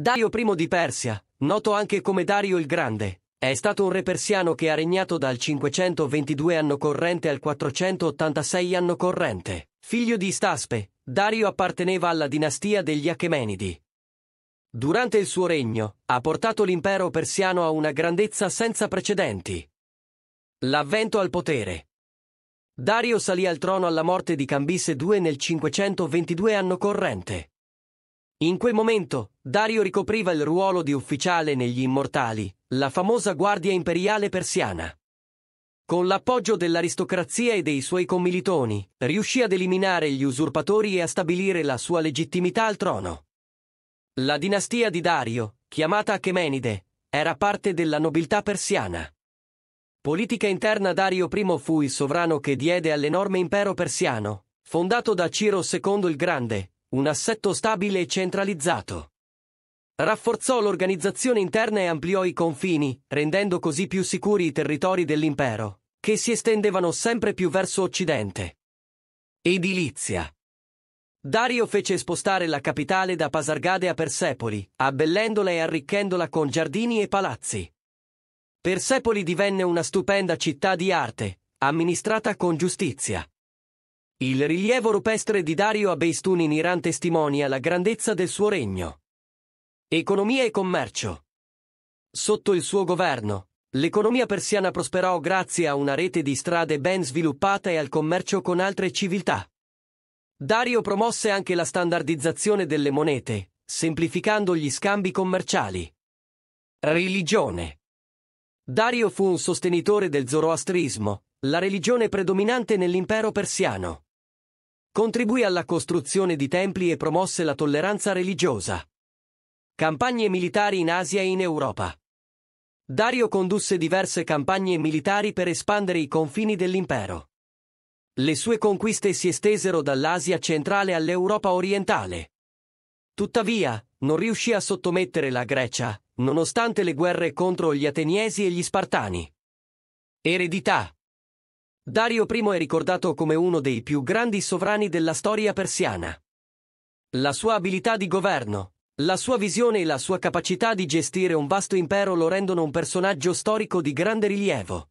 Dario I di Persia, noto anche come Dario il Grande, è stato un re persiano che ha regnato dal 522 anno corrente al 486 anno corrente. Figlio di Staspe, Dario apparteneva alla dinastia degli Achemenidi. Durante il suo regno, ha portato l'impero persiano a una grandezza senza precedenti. L'avvento al potere. Dario salì al trono alla morte di Cambisse II nel 522 anno corrente. In quel momento, Dario ricopriva il ruolo di ufficiale negli Immortali, la famosa guardia imperiale persiana. Con l'appoggio dell'aristocrazia e dei suoi commilitoni, riuscì ad eliminare gli usurpatori e a stabilire la sua legittimità al trono. La dinastia di Dario, chiamata Achemenide, era parte della nobiltà persiana. Politica interna Dario I fu il sovrano che diede all'enorme impero persiano, fondato da Ciro II il Grande, un assetto stabile e centralizzato. Rafforzò l'organizzazione interna e ampliò i confini, rendendo così più sicuri i territori dell'impero, che si estendevano sempre più verso occidente. Edilizia. Dario fece spostare la capitale da Pasargade a Persepoli, abbellendola e arricchendola con giardini e palazzi. Persepoli divenne una stupenda città di arte, amministrata con giustizia. Il rilievo rupestre di Dario a Beistun in Iran testimonia la grandezza del suo regno. Economia e commercio. Sotto il suo governo, l'economia persiana prosperò grazie a una rete di strade ben sviluppata e al commercio con altre civiltà. Dario promosse anche la standardizzazione delle monete, semplificando gli scambi commerciali. Religione. Dario fu un sostenitore del zoroastrismo, la religione predominante nell'impero persiano. Contribuì alla costruzione di templi e promosse la tolleranza religiosa. Campagne militari in Asia e in Europa. Dario condusse diverse campagne militari per espandere i confini dell'impero. Le sue conquiste si estesero dall'Asia centrale all'Europa orientale. Tuttavia, non riuscì a sottomettere la Grecia, nonostante le guerre contro gli ateniesi e gli spartani. Eredità Dario I è ricordato come uno dei più grandi sovrani della storia persiana. La sua abilità di governo, la sua visione e la sua capacità di gestire un vasto impero lo rendono un personaggio storico di grande rilievo.